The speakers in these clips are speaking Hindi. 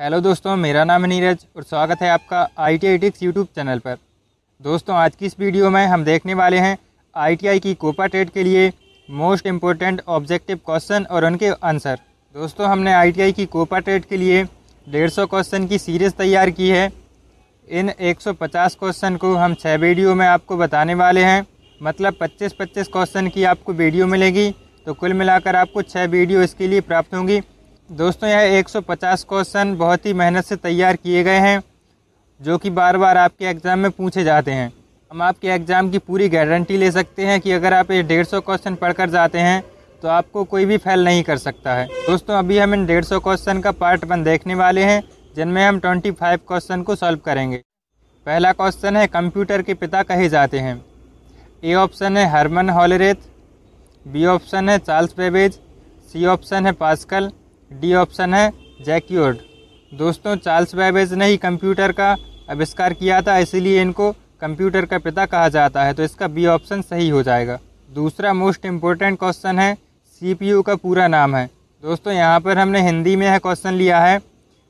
हेलो दोस्तों मेरा नाम है नीरज और स्वागत है आपका I T I ticks YouTube channel पर दोस्तों आज की इस वीडियो में हम देखने वाले हैं आईटीआई की कोपा ट्रेड के लिए मोस्ट इम्पोर्टेंट ऑब्जेक्टिव क्वेश्चन और उनके आंसर दोस्तों हमने आईटीआई की कोपा ट्रेड के लिए डेढ़ सौ क्वेश्चन की सीरीज़ तैयार की है इन एक सौ पचास क्वेश्चन को हम छः वीडियो में आपको बताने वाले हैं मतलब पच्चीस पच्चीस क्वेश्चन की आपको वीडियो मिलेगी तो कुल मिलाकर आपको छः वीडियो इसके लिए प्राप्त होंगी दोस्तों यह 150 क्वेश्चन बहुत ही मेहनत से तैयार किए गए हैं जो कि बार बार आपके एग्ज़ाम में पूछे जाते हैं हम आपके एग्ज़ाम की पूरी गारंटी ले सकते हैं कि अगर आप ये डेढ़ सौ क्वेश्चन पढ़ कर जाते हैं तो आपको कोई भी फेल नहीं कर सकता है दोस्तों अभी हम इन डेढ़ सौ क्वेश्चन का पार्ट वन देखने वाले हैं जिनमें हम ट्वेंटी फाइव क्वेश्चन को सॉल्व करेंगे पहला क्वेश्चन है कंप्यूटर के पिता कहे जाते हैं ए ऑप्शन है हरमन हॉलरेथ बी ऑप्शन है चार्ल्स बेबेज सी ऑप्शन है पास्कल डी ऑप्शन है जैक्योर्ड दोस्तों चार्ल्स बैबेज ने ही कंप्यूटर का आविष्कार किया था इसीलिए इनको कंप्यूटर का पिता कहा जाता है तो इसका बी ऑप्शन सही हो जाएगा दूसरा मोस्ट इम्पोर्टेंट क्वेश्चन है सी का पूरा नाम है दोस्तों यहाँ पर हमने हिंदी में यह क्वेश्चन लिया है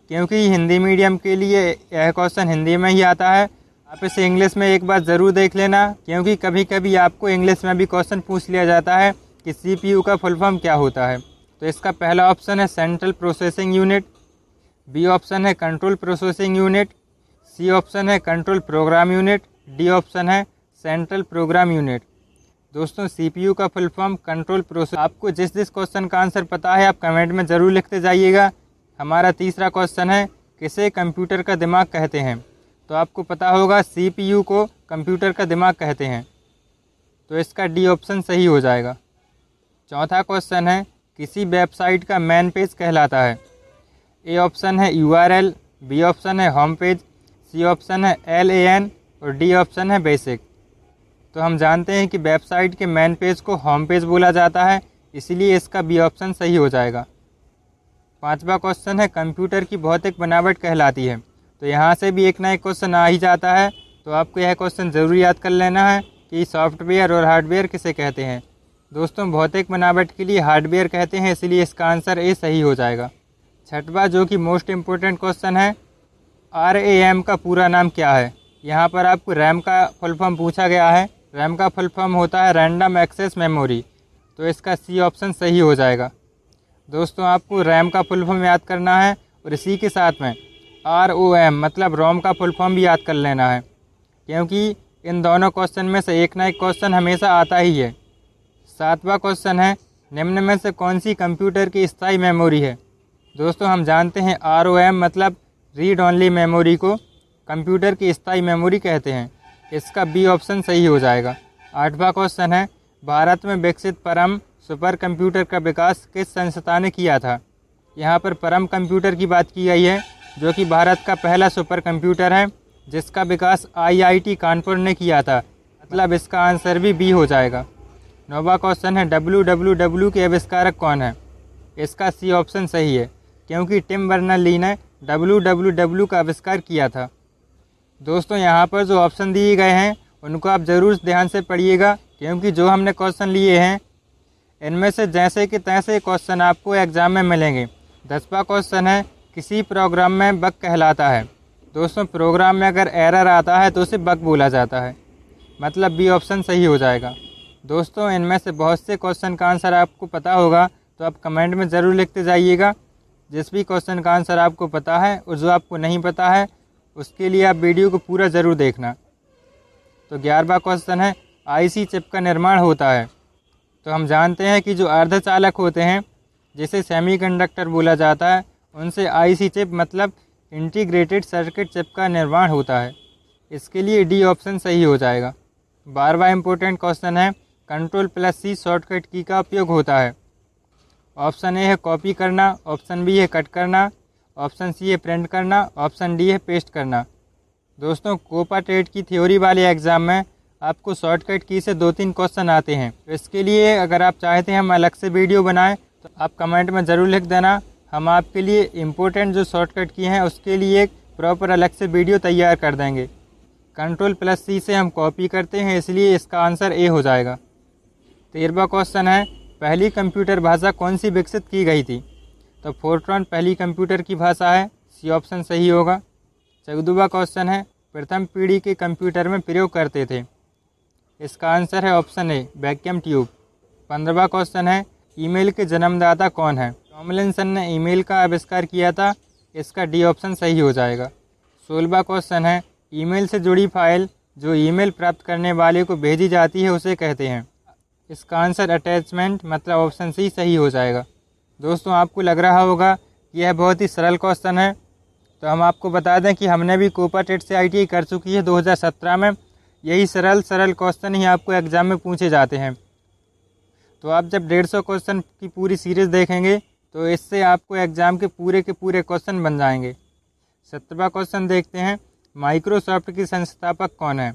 क्योंकि हिंदी मीडियम के लिए यह क्वेश्चन हिंदी में ही आता है आप इसे इंग्लिश में एक बार ज़रूर देख लेना क्योंकि कभी कभी आपको इंग्लिश में भी क्वेश्चन पूछ लिया जाता है कि सी का फुल फॉर्म क्या होता है तो इसका पहला ऑप्शन है central processing unit B option है control processing unit C option है control program unit D option है सेंट्रल प्रोग्राम यूनिट दोस्तों सीपीयू का फुल फॉर्म कंट्रोल प्रोसेस आपको जिस जिस क्वेश्चन का आंसर पता है आप कमेंट में ज़रूर लिखते जाइएगा हमारा तीसरा क्वेश्चन है किसे कंप्यूटर का दिमाग कहते हैं तो आपको पता होगा सीपीयू को कंप्यूटर का दिमाग कहते हैं तो इसका डी ऑप्शन सही हो जाएगा चौथा क्वेश्चन है किसी वेबसाइट का मैन पेज कहलाता है ए ऑप्शन है यू बी ऑप्शन है होम पेज सी ऑप्शन है एल ए एन और डी ऑप्शन है बेसिक तो हम जानते हैं कि वेबसाइट के मैन पेज को होम पेज बोला जाता है इसलिए इसका बी ऑप्शन सही हो जाएगा पांचवा क्वेश्चन है कंप्यूटर की भौतिक बनावट कहलाती है तो यहाँ से भी एक ना एक क्वेश्चन आ ही जाता है तो आपको यह क्वेश्चन ज़रूर याद कर लेना है कि सॉफ्टवेयर और हार्डवेयर किसे कहते हैं दोस्तों भौतिक बनावट के लिए हार्डवेयर कहते हैं इसलिए इसका आंसर ए सही हो जाएगा छठवा जो कि मोस्ट इम्पोर्टेंट क्वेश्चन है आर ए एम का पूरा नाम क्या है यहाँ पर आपको रैम का फुल फॉर्म पूछा गया है रैम का फुल फॉर्म होता है रैंडम एक्सेस मेमोरी तो इसका सी ऑप्शन सही हो जाएगा दोस्तों आपको रैम का फुल फॉर्म याद करना है और इसी के साथ में आर ओ एम मतलब रोम का फुल फॉर्म भी याद कर लेना है क्योंकि इन दोनों क्वेश्चन में से एक ना एक क्वेश्चन हमेशा आता ही है सातवां क्वेश्चन है निम्न में से कौन सी कंप्यूटर की स्थायी मेमोरी है दोस्तों हम जानते हैं आर मतलब रीड ऑनली मेमोरी को कंप्यूटर की स्थाई मेमोरी कहते हैं इसका बी ऑप्शन सही हो जाएगा आठवां क्वेश्चन है भारत में विकसित परम सुपर कंप्यूटर का विकास किस संस्था ने किया था यहाँ पर परम कंप्यूटर की बात की गई है जो कि भारत का पहला सुपर कंप्यूटर है जिसका विकास आईआईटी कानपुर ने किया था मतलब इसका आंसर भी बी हो जाएगा नौवा क्वेश्चन है डब्ल्यू डब्ल्यू डब्ल्यू के आविष्कारक कौन है इसका सी ऑप्शन सही है क्योंकि टिम वर्नर ली ने डब्ल्यू डब्ल्यू डब्ल्यू का आविष्कार किया था दोस्तों यहाँ पर जो ऑप्शन दिए गए हैं उनको आप ज़रूर ध्यान से पढ़िएगा क्योंकि जो हमने क्वेश्चन लिए हैं इनमें से जैसे कि तैसे क्वेश्चन आपको एग्ज़ाम में मिलेंगे दसवा क्वेश्चन है किसी प्रोग्राम में बग कहलाता है दोस्तों प्रोग्राम में अगर एरर आता है तो उसे बग बोला जाता है मतलब बी ऑप्शन सही हो जाएगा दोस्तों इनमें से बहुत से क्वेश्चन का आंसर आपको पता होगा तो आप कमेंट में ज़रूर लिखते जाइएगा जिस भी क्वेश्चन का आंसर आपको पता है और जो आपको नहीं पता है उसके लिए आप वीडियो को पूरा ज़रूर देखना तो ग्यारहवा क्वेश्चन है आईसी चिप का निर्माण होता है तो हम जानते हैं कि जो अर्धचालक होते हैं जिसे सेमीकंडक्टर बोला जाता है उनसे आईसी चिप मतलब इंटीग्रेटेड सर्किट चिप का निर्माण होता है इसके लिए डी ऑप्शन सही हो जाएगा बारवा इम्पोर्टेंट क्वेश्चन है control plus C shortcut key का उपयोग होता है ऑप्शन ए है कॉपी करना ऑप्शन बी है कट करना ऑप्शन सी है प्रिंट करना ऑप्शन डी है पेस्ट करना दोस्तों कोपा ट्रेड की थ्योरी वाले एग्ज़ाम में आपको शॉर्टकट की से दो तीन क्वेश्चन आते हैं तो इसके लिए अगर आप चाहते हैं हम अलग से वीडियो बनाएं तो आप कमेंट में ज़रूर लिख देना हम आपके लिए इम्पोर्टेंट जो शॉर्टकट की हैं उसके लिए एक प्रॉपर अलग से वीडियो तैयार कर देंगे कंट्रोल प्लस सी से हम कॉपी करते हैं इसलिए इसका आंसर ए हो जाएगा तेरहवा तो क्वेश्चन है पहली कंप्यूटर भाषा कौन सी विकसित की गई थी तो फोर्ट्रॉन पहली कंप्यूटर की भाषा है सी ऑप्शन सही होगा चौदहवा तो क्वेश्चन है प्रथम पीढ़ी के कंप्यूटर में प्रयोग करते थे इसका आंसर है ऑप्शन ए वैक्यूम ट्यूब पंद्रहवा क्वेश्चन है ईमेल के जन्मदाता कौन है टॉमलिनसन ने ईमेल का आविष्कार किया था इसका डी ऑप्शन सही हो जाएगा सोलहवा क्वेश्चन है ईमेल से जुड़ी फाइल जो ईमेल प्राप्त करने वाले को भेजी जाती है उसे कहते हैं इसका आंसर अटैचमेंट मतलब ऑप्शन सी सही हो जाएगा दोस्तों आपको लग रहा होगा कि यह बहुत ही सरल क्वेश्चन है तो हम आपको बता दें कि हमने भी कोपा टेट से आई e कर चुकी है 2017 में यही सरल सरल क्वेश्चन ही आपको एग्ज़ाम में पूछे जाते हैं तो आप जब डेढ़ सौ क्वेश्चन की पूरी सीरीज़ देखेंगे तो इससे आपको एग्ज़ाम के पूरे के पूरे क्वेश्चन बन जाएंगे सत्रवा क्वेश्चन देखते हैं माइक्रोसॉफ्ट की संस्थापक कौन है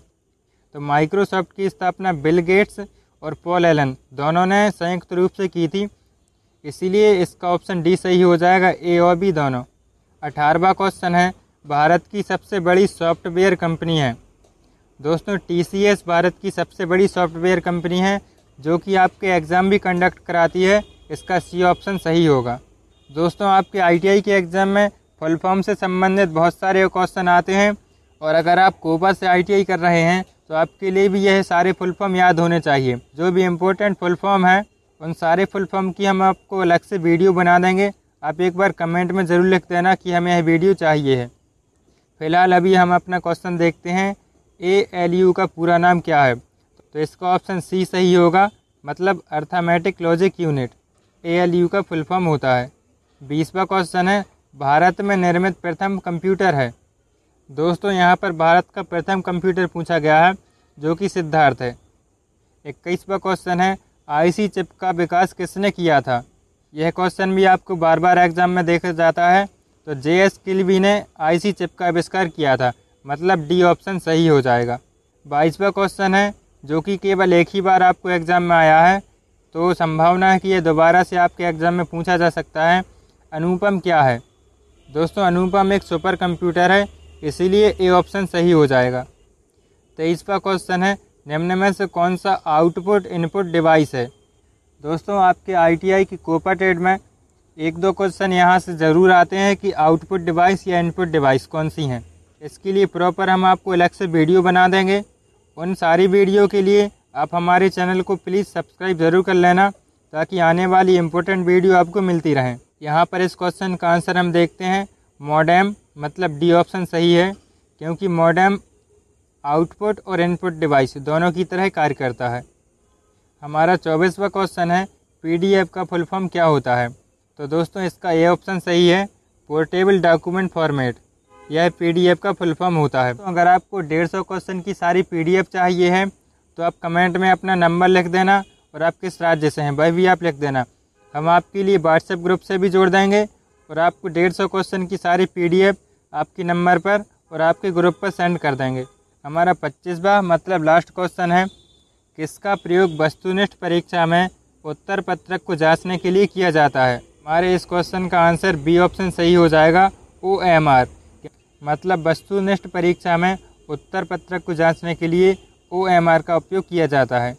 तो माइक्रोसॉफ्ट की स्थापना बिल गेट्स और पॉल एलन दोनों ने संयुक्त रूप से की थी इसीलिए इसका ऑप्शन डी सही हो जाएगा ए और बी दोनों अठारहवा क्वेश्चन है भारत की सबसे बड़ी सॉफ्टवेयर कंपनी है दोस्तों टी भारत की सबसे बड़ी सॉफ्टवेयर कंपनी है जो कि आपके एग्ज़ाम भी कंडक्ट कराती है इसका सी ऑप्शन सही होगा दोस्तों आपके आईटीआई के एग्ज़ाम में फुल फॉर्म से संबंधित बहुत सारे क्वेश्चन आते हैं और अगर आप कोबा से आईटीआई कर रहे हैं तो आपके लिए भी यह सारे फुल फॉर्म याद होने चाहिए जो भी इम्पोर्टेंट फुल फॉर्म है उन सारे फुल फॉर्म की हम आपको अलग से वीडियो बना देंगे आप एक बार कमेंट में ज़रूर लिख देना कि हमें यह वीडियो चाहिए है फिलहाल अभी हम अपना क्वेश्चन देखते हैं ए एल यू का पूरा नाम क्या है तो इसका ऑप्शन सी सही होगा मतलब arithmetic logic unit A L U का फुल फॉर्म होता है बीसवा क्वेश्चन है भारत में निर्मित प्रथम कंप्यूटर है दोस्तों यहाँ पर भारत का प्रथम कंप्यूटर पूछा गया है जो कि सिद्धार्थ है इक्कीसवा क्वेश्चन है आईसी चिप का विकास किसने किया था यह क्वेश्चन भी आपको बार बार एग्जाम में देखा जाता है तो जे एस किलवी ने आईसी चिप का आविष्कार किया था मतलब डी ऑप्शन सही हो जाएगा बाईसवा क्वेश्चन है जो कि केवल एक ही बार आपको एग्ज़ाम में आया है तो संभावना है कि यह दोबारा से आपके एग्ज़ाम में पूछा जा सकता है अनुपम क्या है दोस्तों अनुपम एक सुपर कंप्यूटर है इसीलिए ए ऑप्शन सही हो जाएगा तेईसवा तो क्वेश्चन है निम्न में से कौन सा आउटपुट इनपुट डिवाइस है दोस्तों आपके आईटीआई की कोपा टेड में एक दो क्वेश्चन यहाँ से ज़रूर आते हैं कि आउटपुट डिवाइस या इनपुट डिवाइस कौन सी हैं इसके लिए प्रॉपर हम आपको अलग से वीडियो बना देंगे उन सारी वीडियो के लिए आप हमारे चैनल को प्लीज़ सब्सक्राइब ज़रूर कर लेना ताकि आने वाली इम्पोर्टेंट वीडियो आपको मिलती रहें यहाँ पर इस क्वेश्चन का आंसर हम देखते हैं मॉडेम मतलब डी ऑप्शन सही है क्योंकि मॉडर्म आउटपुट और इनपुट डिवाइस दोनों की तरह कार्य करता है हमारा चौबीसवा क्वेश्चन है पीडीएफ का फुल फॉर्म क्या होता है तो दोस्तों इसका ए ऑप्शन सही है पोर्टेबल डॉक्यूमेंट फॉर्मेट यह पीडीएफ का फुल फॉर्म होता है तो अगर आपको डेढ़ सौ क्वेश्चन की सारी पीडीएफ चाहिए है तो आप कमेंट में अपना नंबर लिख देना और आप किस राज्य से हैं वह भी आप लिख देना हम आपके लिए व्हाट्सएप ग्रुप से भी जोड़ देंगे और आपको डेढ़ सौ क्वेश्चन की सारी पीडीएफ आपके नंबर पर और आपके ग्रुप पर सेंड कर देंगे हमारा पच्चीसवा मतलब लास्ट क्वेश्चन है किसका प्रयोग वस्तुनिष्ठ परीक्षा में उत्तर पत्रक को जांचने के लिए किया जाता है हमारे इस क्वेश्चन का आंसर बी ऑप्शन सही हो जाएगा ओ एम आर मतलब वस्तुनिष्ठ परीक्षा में उत्तर पत्रक को जांचने के लिए ओ एम आर का उपयोग किया जाता है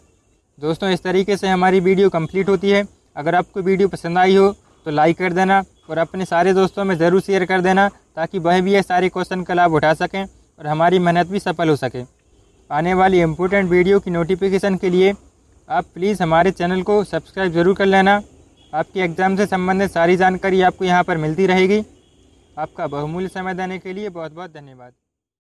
दोस्तों इस तरीके से हमारी वीडियो कंप्लीट होती है अगर आपको वीडियो पसंद आई हो तो लाइक कर देना और अपने सारे दोस्तों में ज़रूर शेयर कर देना ताकि वह भी ये सारे क्वेश्चन का लाभ उठा सकें और हमारी मेहनत भी सफल हो सके आने वाली इम्पोर्टेंट वीडियो की नोटिफिकेशन के लिए आप प्लीज़ हमारे चैनल को सब्सक्राइब ज़रूर कर लेना आपके एग्ज़ाम से संबंधित सारी जानकारी आपको यहाँ पर मिलती रहेगी आपका बहुमूल्य समय देने के लिए बहुत बहुत धन्यवाद